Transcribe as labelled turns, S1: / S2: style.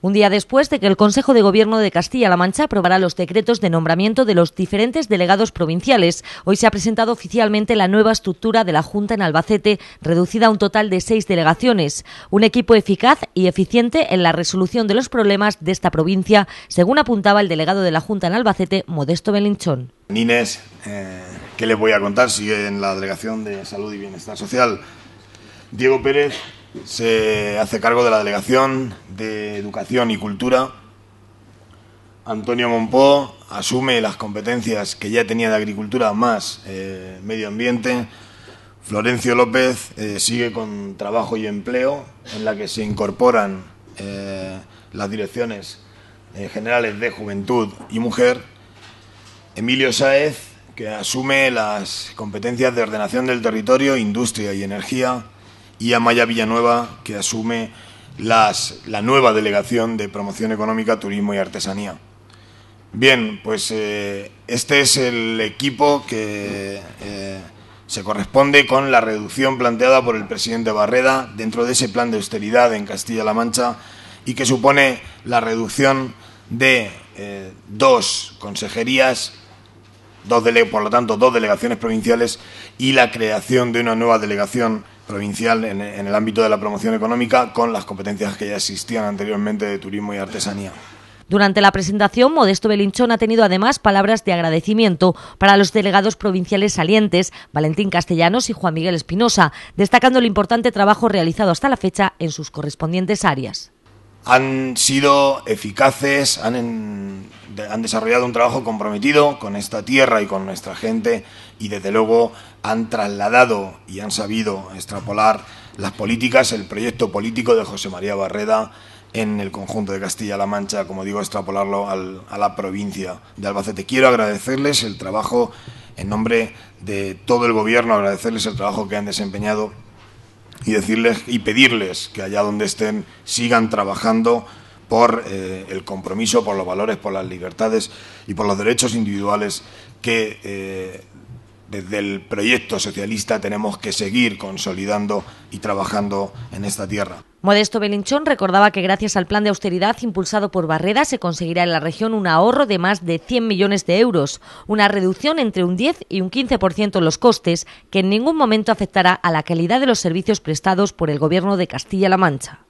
S1: un día después de que el Consejo de Gobierno de Castilla-La Mancha aprobara los decretos de nombramiento de los diferentes delegados provinciales. Hoy se ha presentado oficialmente la nueva estructura de la Junta en Albacete, reducida a un total de seis delegaciones. Un equipo eficaz y eficiente en la resolución de los problemas de esta provincia, según apuntaba el delegado de la Junta en Albacete, Modesto Belinchón.
S2: Nines, eh, ¿qué les voy a contar? Sigue en la Delegación de Salud y Bienestar Social. Diego Pérez se hace cargo de la Delegación de Educación y Cultura. Antonio Monpó asume las competencias que ya tenía de Agricultura más eh, Medio Ambiente. Florencio López eh, sigue con Trabajo y Empleo, en la que se incorporan eh, las direcciones generales de Juventud y Mujer. Emilio Sáez, que asume las competencias de ordenación del territorio, industria y energía y a Maya Villanueva, que asume la nueva delegación de promoción económica, turismo y artesanía. Bien, pues eh, este es el equipo que eh, se corresponde con la reducción planteada por el presidente Barreda dentro de ese plan de austeridad en Castilla-La Mancha y que supone la reducción de eh, dos consejerías por lo tanto, dos delegaciones provinciales y la creación de una nueva delegación provincial en, en, el ámbito de la promoción económica con las competencias que ya existían anteriormente de turismo y artesanía.
S1: Durante la presentación, Modesto Belinchón ha tenido además palabras de agradecimiento para los delegados provinciales salientes, Valentín Castellanos y Juan Miguel Espinosa, destacando el importante trabajo realizado hasta la fecha en sus correspondientes áreas
S2: han sido eficaces, han, desarrollado un trabajo comprometido con esta tierra y con nuestra gente y desde luego han trasladado y han sabido extrapolar las políticas, el proyecto político de José María Barreda en el conjunto de Castilla-La Mancha, como digo, extrapolarlo a la provincia de Albacete. Quiero agradecerles el trabajo en nombre de todo el Gobierno, agradecerles el trabajo que han desempeñado y decirles y pedirles que allá donde estén sigan trabajando por eh, el compromiso, por los valores, por las libertades y por los derechos individuales que eh, desde el proyecto socialista tenemos que seguir consolidando y trabajando en esta tierra.
S1: Modesto Belinchón recordaba que gracias al plan de austeridad impulsado por Barreda se conseguirá en la región un ahorro de más de 100 millones de euros, una reducción entre un 10 y un 15% en los costes que en ningún momento afectará a la calidad de los servicios prestados por el Gobierno de Castilla-La Mancha.